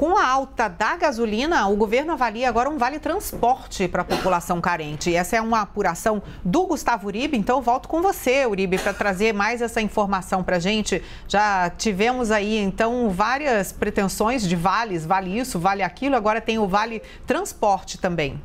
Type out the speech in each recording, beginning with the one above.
Com a alta da gasolina, o governo avalia agora um vale transporte para a população carente. Essa é uma apuração do Gustavo Uribe, então volto com você, Uribe, para trazer mais essa informação para a gente. Já tivemos aí, então, várias pretensões de vales, vale isso, vale aquilo, agora tem o vale transporte também.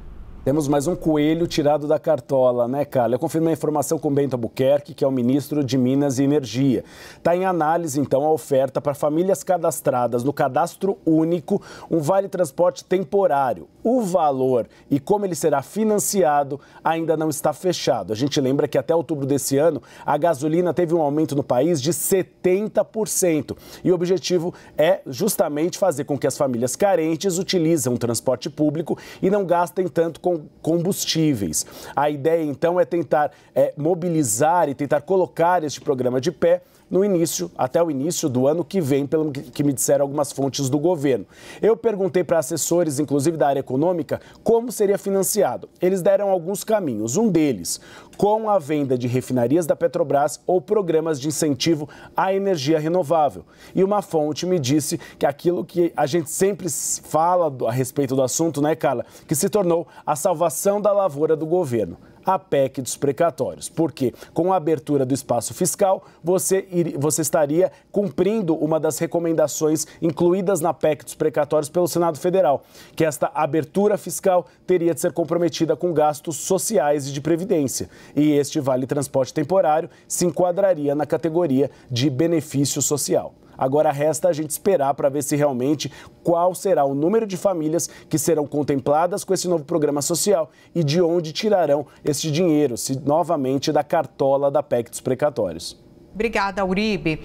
Temos mais um coelho tirado da cartola, né, Carla? Eu confirmei a informação com Bento Albuquerque, que é o ministro de Minas e Energia. Está em análise, então, a oferta para famílias cadastradas no cadastro único, um vale transporte temporário. O valor e como ele será financiado ainda não está fechado. A gente lembra que até outubro desse ano, a gasolina teve um aumento no país de 70%. E o objetivo é justamente fazer com que as famílias carentes utilizem o transporte público e não gastem tanto com combustíveis. A ideia, então, é tentar é, mobilizar e tentar colocar este programa de pé no início, até o início do ano que vem, pelo que me disseram algumas fontes do governo. Eu perguntei para assessores, inclusive da área econômica, como seria financiado. Eles deram alguns caminhos. Um deles, com a venda de refinarias da Petrobras ou programas de incentivo à energia renovável. E uma fonte me disse que aquilo que a gente sempre fala a respeito do assunto, né, Carla, que se tornou a salvação da lavoura do governo a PEC dos precatórios, porque com a abertura do espaço fiscal, você, ir, você estaria cumprindo uma das recomendações incluídas na PEC dos precatórios pelo Senado Federal, que esta abertura fiscal teria de ser comprometida com gastos sociais e de previdência. E este vale transporte temporário se enquadraria na categoria de benefício social. Agora resta a gente esperar para ver se realmente qual será o número de famílias que serão contempladas com esse novo programa social e de onde tirarão esse dinheiro, se novamente da cartola da PEC dos precatórios. Obrigada, Uribe.